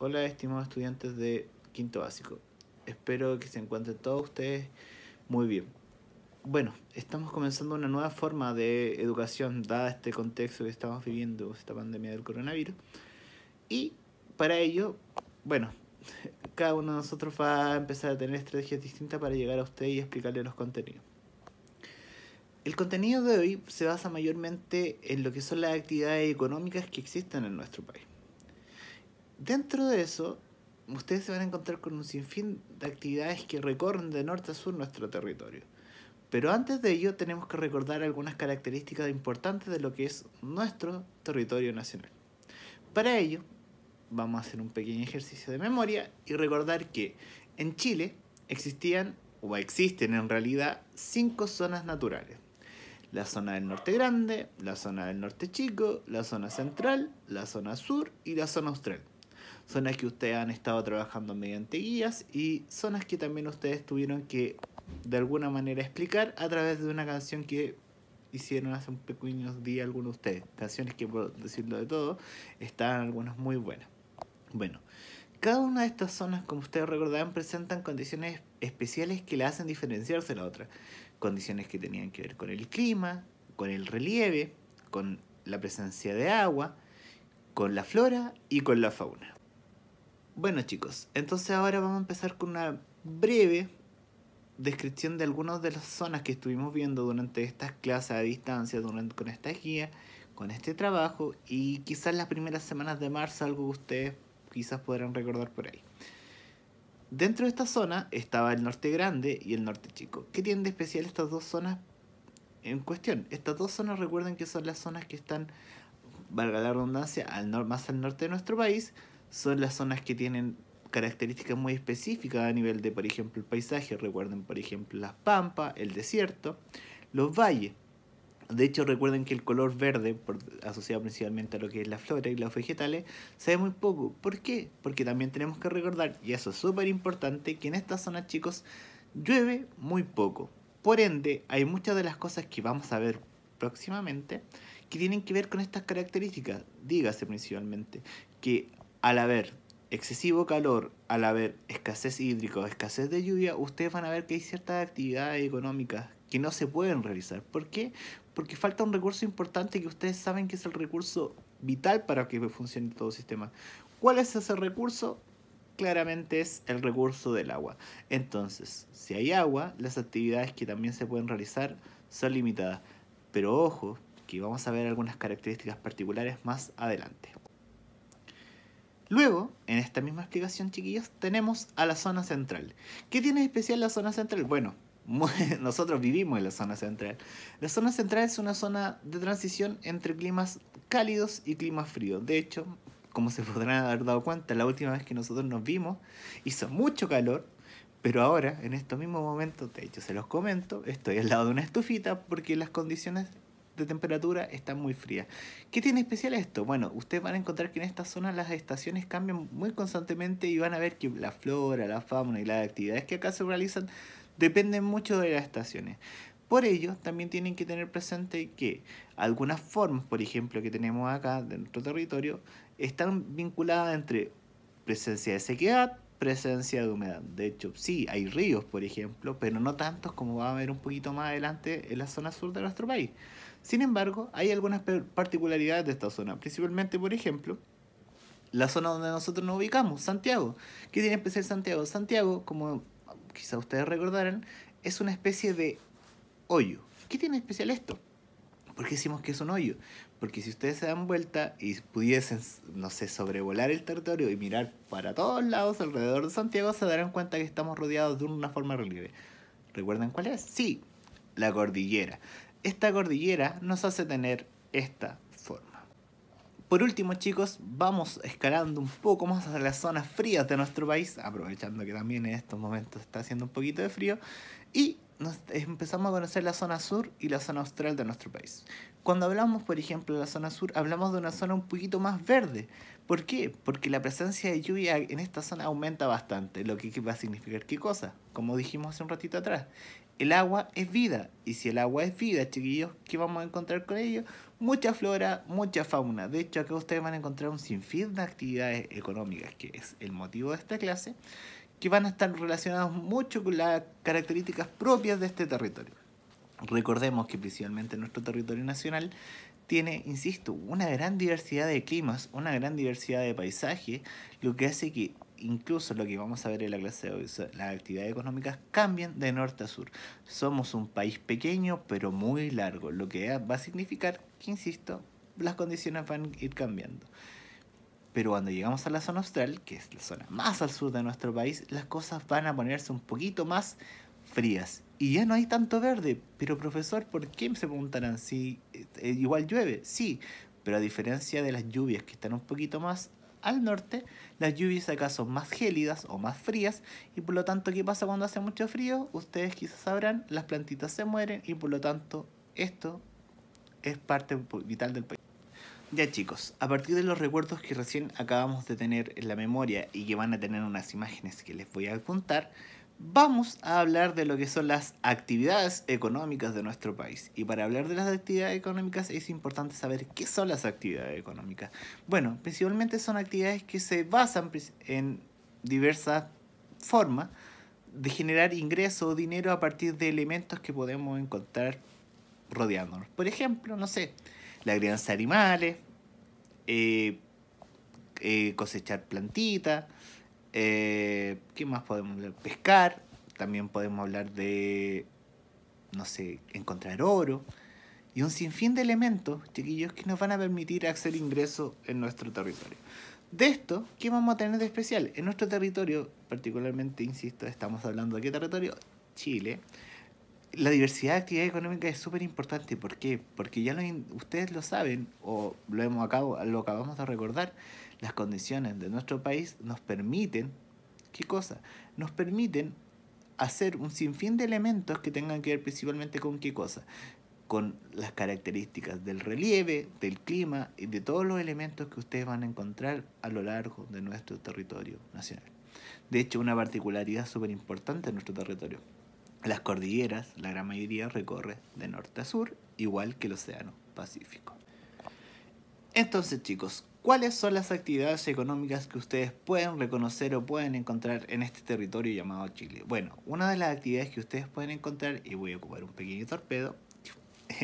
Hola estimados estudiantes de quinto básico. Espero que se encuentren todos ustedes muy bien. Bueno, estamos comenzando una nueva forma de educación dada este contexto que estamos viviendo, esta pandemia del coronavirus. Y para ello, bueno, cada uno de nosotros va a empezar a tener estrategias distintas para llegar a ustedes y explicarles los contenidos. El contenido de hoy se basa mayormente en lo que son las actividades económicas que existen en nuestro país. Dentro de eso, ustedes se van a encontrar con un sinfín de actividades que recorren de norte a sur nuestro territorio. Pero antes de ello tenemos que recordar algunas características importantes de lo que es nuestro territorio nacional. Para ello, vamos a hacer un pequeño ejercicio de memoria y recordar que en Chile existían, o existen en realidad, cinco zonas naturales. La zona del norte grande, la zona del norte chico, la zona central, la zona sur y la zona austral zonas que ustedes han estado trabajando mediante guías y zonas que también ustedes tuvieron que de alguna manera explicar a través de una canción que hicieron hace un pequeño día algunos de ustedes. Canciones que, por decirlo de todo, estaban algunas muy buenas. Bueno, cada una de estas zonas, como ustedes recordarán, presentan condiciones especiales que la hacen diferenciarse de la otra. Condiciones que tenían que ver con el clima, con el relieve, con la presencia de agua, con la flora y con la fauna. Bueno chicos, entonces ahora vamos a empezar con una breve descripción de algunas de las zonas que estuvimos viendo durante estas clases a distancia, durante, con esta guía, con este trabajo y quizás las primeras semanas de marzo, algo que ustedes quizás podrán recordar por ahí. Dentro de esta zona estaba el norte grande y el norte chico. ¿Qué tienen de especial estas dos zonas en cuestión? Estas dos zonas recuerden que son las zonas que están, valga la redundancia, al más al norte de nuestro país, son las zonas que tienen características muy específicas a nivel de, por ejemplo, el paisaje. Recuerden, por ejemplo, las pampas, el desierto, los valles. De hecho, recuerden que el color verde, asociado principalmente a lo que es la flora y los vegetales, se ve muy poco. ¿Por qué? Porque también tenemos que recordar, y eso es súper importante, que en estas zonas, chicos, llueve muy poco. Por ende, hay muchas de las cosas que vamos a ver próximamente que tienen que ver con estas características. Dígase principalmente que al haber excesivo calor, al haber escasez hídrica, escasez de lluvia, ustedes van a ver que hay ciertas actividades económicas que no se pueden realizar. ¿Por qué? Porque falta un recurso importante que ustedes saben que es el recurso vital para que funcione todo el sistema. ¿Cuál es ese recurso? Claramente es el recurso del agua. Entonces, si hay agua, las actividades que también se pueden realizar son limitadas. Pero ojo, que vamos a ver algunas características particulares más adelante. Luego, en esta misma explicación, chiquillos, tenemos a la zona central. ¿Qué tiene especial la zona central? Bueno, nosotros vivimos en la zona central. La zona central es una zona de transición entre climas cálidos y climas fríos. De hecho, como se podrán haber dado cuenta, la última vez que nosotros nos vimos hizo mucho calor, pero ahora, en estos mismos momentos, de hecho se los comento, estoy al lado de una estufita porque las condiciones de temperatura está muy fría. ¿Qué tiene especial esto? Bueno, ustedes van a encontrar que en esta zona las estaciones cambian muy constantemente y van a ver que la flora, la fauna y las actividades que acá se realizan dependen mucho de las estaciones. Por ello, también tienen que tener presente que algunas formas, por ejemplo, que tenemos acá de nuestro territorio, están vinculadas entre presencia de sequedad, presencia de humedad. De hecho, sí, hay ríos, por ejemplo, pero no tantos como va a ver un poquito más adelante en la zona sur de nuestro país. Sin embargo, hay algunas particularidades de esta zona, principalmente, por ejemplo, la zona donde nosotros nos ubicamos, Santiago. ¿Qué tiene especial Santiago? Santiago, como quizá ustedes recordarán, es una especie de hoyo. ¿Qué tiene especial esto? ¿Por qué decimos que es un hoyo? Porque si ustedes se dan vuelta y pudiesen, no sé, sobrevolar el territorio y mirar para todos lados alrededor de Santiago, se darán cuenta que estamos rodeados de una forma relieve. ¿Recuerdan cuál es? Sí, la cordillera. Esta cordillera nos hace tener esta forma. Por último, chicos, vamos escalando un poco más hacia las zonas frías de nuestro país, aprovechando que también en estos momentos está haciendo un poquito de frío, y nos empezamos a conocer la zona sur y la zona austral de nuestro país. Cuando hablamos, por ejemplo, de la zona sur, hablamos de una zona un poquito más verde. ¿Por qué? Porque la presencia de lluvia en esta zona aumenta bastante, lo que va a significar qué cosa, como dijimos hace un ratito atrás. El agua es vida, y si el agua es vida, chiquillos, ¿qué vamos a encontrar con ello? Mucha flora, mucha fauna. De hecho, acá ustedes van a encontrar un sinfín de actividades económicas, que es el motivo de esta clase que van a estar relacionados mucho con las características propias de este territorio. Recordemos que principalmente nuestro territorio nacional tiene, insisto, una gran diversidad de climas, una gran diversidad de paisajes, lo que hace que incluso lo que vamos a ver en la clase de hoy, las actividades económicas cambien de norte a sur. Somos un país pequeño pero muy largo, lo que va a significar que, insisto, las condiciones van a ir cambiando. Pero cuando llegamos a la zona austral, que es la zona más al sur de nuestro país, las cosas van a ponerse un poquito más frías. Y ya no hay tanto verde. Pero profesor, ¿por qué se preguntarán si eh, eh, igual llueve? Sí, pero a diferencia de las lluvias que están un poquito más al norte, las lluvias acá son más gélidas o más frías y por lo tanto, ¿qué pasa cuando hace mucho frío? Ustedes quizás sabrán, las plantitas se mueren y por lo tanto esto es parte vital del país. Ya chicos, a partir de los recuerdos que recién acabamos de tener en la memoria y que van a tener unas imágenes que les voy a contar, vamos a hablar de lo que son las actividades económicas de nuestro país. Y para hablar de las actividades económicas es importante saber qué son las actividades económicas. Bueno, principalmente son actividades que se basan en diversas formas de generar ingreso o dinero a partir de elementos que podemos encontrar rodeándonos. Por ejemplo, no sé, la crianza de animales, eh, eh, cosechar plantitas, eh, ¿qué más podemos hablar? Pescar, también podemos hablar de, no sé, encontrar oro y un sinfín de elementos, chiquillos, que nos van a permitir hacer ingreso en nuestro territorio. De esto, ¿qué vamos a tener de especial? En nuestro territorio, particularmente, insisto, estamos hablando de qué territorio? Chile la diversidad de actividad económica es súper importante. ¿Por qué? Porque ya lo ustedes lo saben, o lo, hemos lo acabamos de recordar, las condiciones de nuestro país nos permiten, ¿qué cosa? Nos permiten hacer un sinfín de elementos que tengan que ver principalmente con qué cosa con las características del relieve, del clima y de todos los elementos que ustedes van a encontrar a lo largo de nuestro territorio nacional. De hecho, una particularidad súper importante en nuestro territorio las cordilleras, la gran mayoría, recorre de norte a sur, igual que el Océano Pacífico. Entonces chicos, ¿cuáles son las actividades económicas que ustedes pueden reconocer o pueden encontrar en este territorio llamado Chile? Bueno, una de las actividades que ustedes pueden encontrar, y voy a ocupar un pequeño torpedo,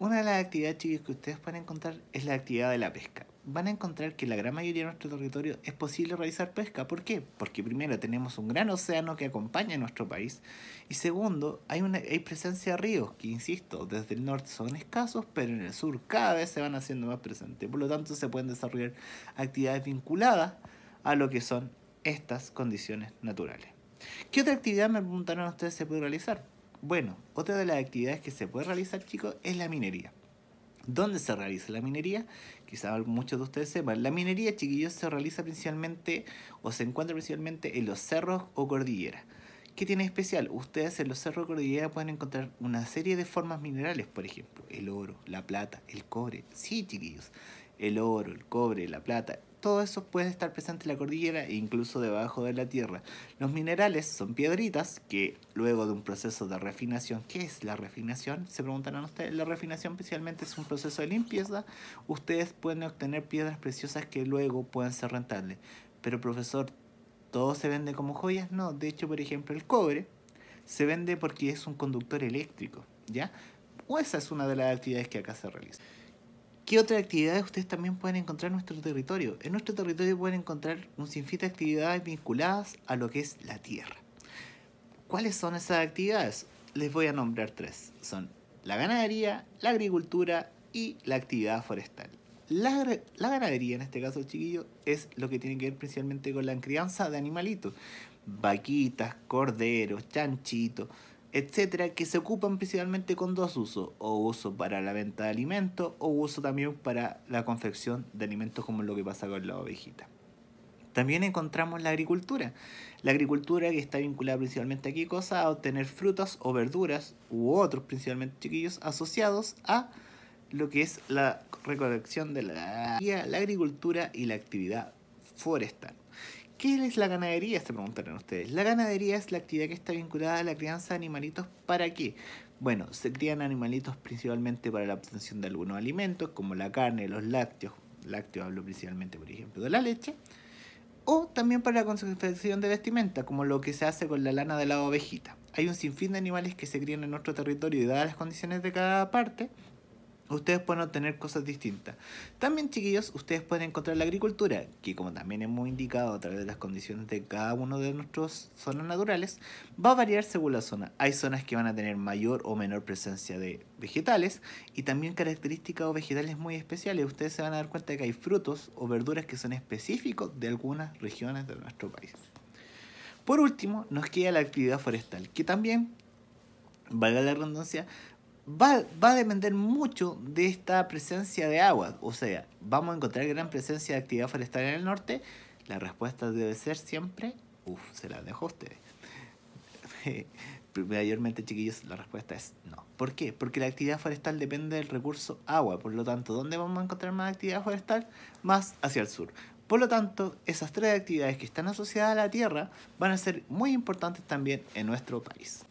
una de las actividades que ustedes pueden encontrar es la actividad de la pesca van a encontrar que la gran mayoría de nuestro territorio es posible realizar pesca. ¿Por qué? Porque primero tenemos un gran océano que acompaña a nuestro país y segundo hay, una, hay presencia de ríos que, insisto, desde el norte son escasos, pero en el sur cada vez se van haciendo más presentes. Por lo tanto se pueden desarrollar actividades vinculadas a lo que son estas condiciones naturales. ¿Qué otra actividad me preguntaron ustedes se puede realizar? Bueno, otra de las actividades que se puede realizar chicos es la minería. ¿Dónde se realiza la minería? Quizá muchos de ustedes sepan. La minería, chiquillos, se realiza principalmente o se encuentra principalmente en los cerros o cordilleras. ¿Qué tiene especial? Ustedes en los cerros o cordillera pueden encontrar una serie de formas minerales, por ejemplo, el oro, la plata, el cobre. Sí, chiquillos, el oro, el cobre, la plata, todo eso puede estar presente en la cordillera e incluso debajo de la tierra. Los minerales son piedritas que luego de un proceso de refinación, ¿qué es la refinación? Se preguntarán ustedes, la refinación especialmente es un proceso de limpieza, ustedes pueden obtener piedras preciosas que luego pueden ser rentables. Pero profesor, ¿todo se vende como joyas? No, de hecho, por ejemplo, el cobre se vende porque es un conductor eléctrico, ¿ya? O esa es una de las actividades que acá se realiza. ¿Qué otras actividades ustedes también pueden encontrar en nuestro territorio? En nuestro territorio pueden encontrar un sinfín de actividades vinculadas a lo que es la tierra. ¿Cuáles son esas actividades? Les voy a nombrar tres. Son la ganadería, la agricultura y la actividad forestal. La, ganadería, en este caso, chiquillo, es lo que tiene que ver principalmente con la crianza de animalitos. Vaquitas, corderos, chanchitos, etcétera, que se ocupan principalmente con dos usos, o uso para la venta de alimentos, o uso también para la confección de alimentos, como lo que pasa con la ovejita. También encontramos la agricultura. La agricultura que está vinculada principalmente a cosa? A obtener frutas o verduras u otros principalmente chiquillos asociados a lo que es la recolección de la, la agricultura y la actividad forestal. ¿Qué es la ganadería? Se preguntarán ustedes. La ganadería es la actividad que está vinculada a la crianza de animalitos. ¿Para qué? Bueno, se crían animalitos principalmente para la obtención de algunos alimentos, como la carne, los lácteos. Lácteos hablo principalmente, por ejemplo, de la leche. O también para la confección de vestimenta, como lo que se hace con la lana de la ovejita. Hay un sinfín de animales que se crían en nuestro territorio y dadas las condiciones de cada parte, ustedes pueden obtener cosas distintas. También, chiquillos, ustedes pueden encontrar la agricultura, que como también hemos indicado a través de las condiciones de cada uno de nuestros zonas naturales, va a variar según la zona. Hay zonas que van a tener mayor o menor presencia de vegetales y también características o vegetales muy especiales. Ustedes se van a dar cuenta de que hay frutos o verduras que son específicos de algunas regiones de nuestro país. Por último, nos queda la actividad forestal, que también valga la redundancia, va, va a depender mucho de esta presencia de agua. O sea, ¿vamos a encontrar gran presencia de actividad forestal en el norte? La respuesta debe ser siempre, uff, se la dejo a ustedes. Mayormente, chiquillos, la respuesta es no. ¿Por qué? Porque la actividad forestal depende del recurso agua. Por lo tanto, ¿dónde vamos a encontrar más actividad forestal? Más hacia el sur. Por lo tanto, esas tres actividades que están asociadas a la tierra van a ser muy importantes también en nuestro país.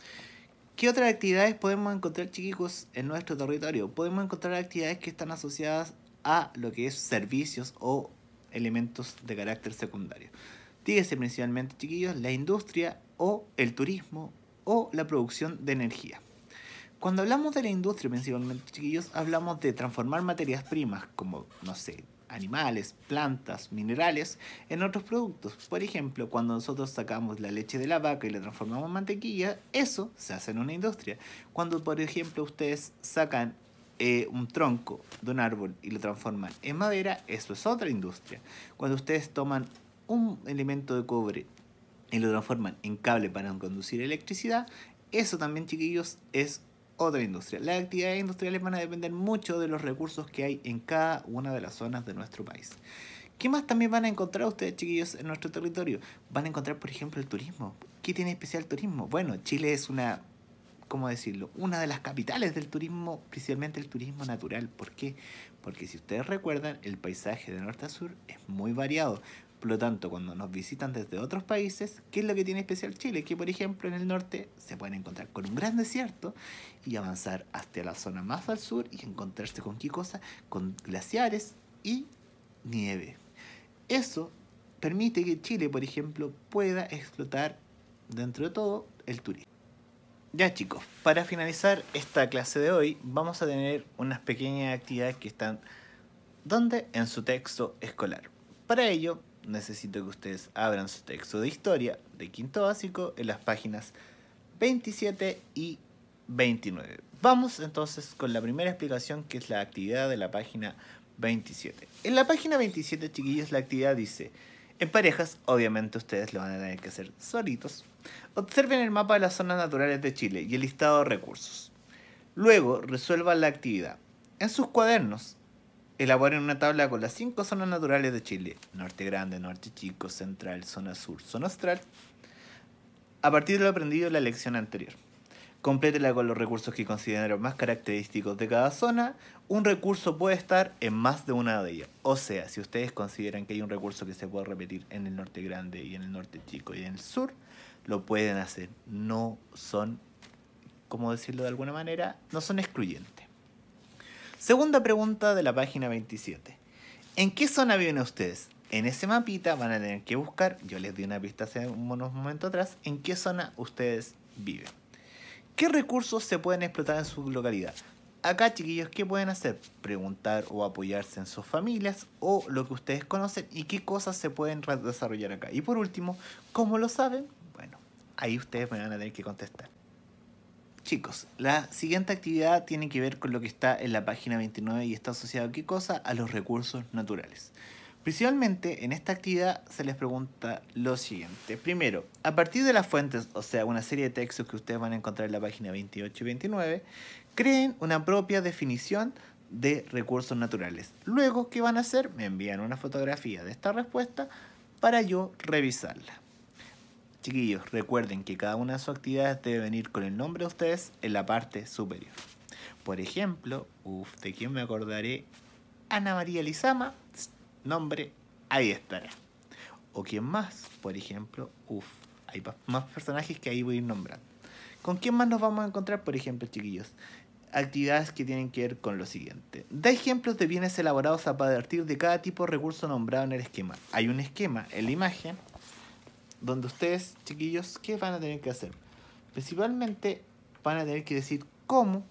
¿Qué otras actividades podemos encontrar, chiquillos, en nuestro territorio? Podemos encontrar actividades que están asociadas a lo que es servicios o elementos de carácter secundario. Dígase principalmente, chiquillos, la industria o el turismo o la producción de energía. Cuando hablamos de la industria principalmente, chiquillos, hablamos de transformar materias primas como, no sé, animales, plantas, minerales en otros productos. Por ejemplo, cuando nosotros sacamos la leche de la vaca y la transformamos en mantequilla, eso se hace en una industria. Cuando, por ejemplo, ustedes sacan eh, un tronco de un árbol y lo transforman en madera, eso es otra industria. Cuando ustedes toman un elemento de cobre y lo transforman en cable para conducir electricidad, eso también, chiquillos, es otra industria. Las actividades industriales van a depender mucho de los recursos que hay en cada una de las zonas de nuestro país. ¿Qué más también van a encontrar ustedes, chiquillos, en nuestro territorio? Van a encontrar, por ejemplo, el turismo. ¿Qué tiene especial turismo? Bueno, Chile es una, ¿cómo decirlo? Una de las capitales del turismo, principalmente el turismo natural. ¿Por qué? Porque si ustedes recuerdan, el paisaje de norte a sur es muy variado. Por lo tanto, cuando nos visitan desde otros países, ¿qué es lo que tiene especial Chile? Que, por ejemplo, en el norte se pueden encontrar con un gran desierto y avanzar hasta la zona más al sur y encontrarse con qué cosa? Con glaciares y nieve. Eso permite que Chile, por ejemplo, pueda explotar dentro de todo el turismo. Ya chicos, para finalizar esta clase de hoy vamos a tener unas pequeñas actividades que están donde en su texto escolar. Para ello necesito que ustedes abran su texto de historia de quinto básico en las páginas 27 y 29. Vamos entonces con la primera explicación que es la actividad de la página 27. En la página 27, chiquillos, la actividad dice, en parejas, obviamente ustedes lo van a tener que hacer solitos, observen el mapa de las zonas naturales de Chile y el listado de recursos. Luego resuelvan la actividad. En sus cuadernos, elaboren una tabla con las cinco zonas naturales de Chile. Norte Grande, Norte Chico, Central, Zona Sur, Zona Austral. A partir de lo aprendido en la lección anterior. Complétela con los recursos que consideren más característicos de cada zona. Un recurso puede estar en más de una de ellas. O sea, si ustedes consideran que hay un recurso que se puede repetir en el norte grande y en el norte chico y en el sur, lo pueden hacer. No son, ¿cómo decirlo de alguna manera, no son excluyentes. Segunda pregunta de la página 27. ¿En qué zona viven ustedes? En ese mapita van a tener que buscar, yo les di una pista hace unos momentos atrás, en qué zona ustedes viven. ¿Qué recursos se pueden explotar en su localidad? Acá, chiquillos, ¿qué pueden hacer? Preguntar o apoyarse en sus familias o lo que ustedes conocen y qué cosas se pueden desarrollar acá. Y por último, ¿cómo lo saben? Bueno, ahí ustedes me van a tener que contestar. Chicos, la siguiente actividad tiene que ver con lo que está en la página 29 y está asociado a qué cosa? A los recursos naturales. Principalmente en esta actividad se les pregunta lo siguiente. Primero, a partir de las fuentes, o sea, una serie de textos que ustedes van a encontrar en la página 28 y 29, creen una propia definición de recursos naturales. Luego, ¿qué van a hacer? Me envían una fotografía de esta respuesta para yo revisarla. Chiquillos, recuerden que cada una de sus actividades debe venir con el nombre de ustedes en la parte superior. Por ejemplo, uff, ¿de quién me acordaré? Ana María Lizama, nombre, ahí estará. O quién más, por ejemplo, uff, hay más personajes que ahí voy a ir nombrando. ¿Con quién más nos vamos a encontrar, por ejemplo, chiquillos? Actividades que tienen que ver con lo siguiente. Da ejemplos de bienes elaborados a partir de cada tipo de recurso nombrado en el esquema. Hay un esquema en la imagen donde ustedes, chiquillos, ¿qué van a tener que hacer? Principalmente van a tener que decir cómo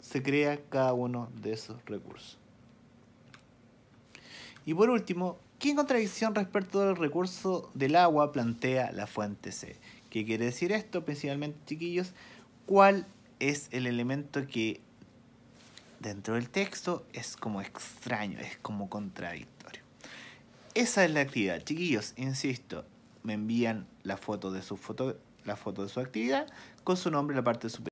se crea cada uno de esos recursos. Y por último, ¿qué contradicción respecto del recurso del agua plantea la fuente C? ¿Qué quiere decir esto? Principalmente, chiquillos, ¿cuál es el elemento que dentro del texto es como extraño, es como contradictorio? Esa es la actividad, chiquillos, insisto, me envían la foto de su, foto, la foto de su actividad con su nombre en la parte superior.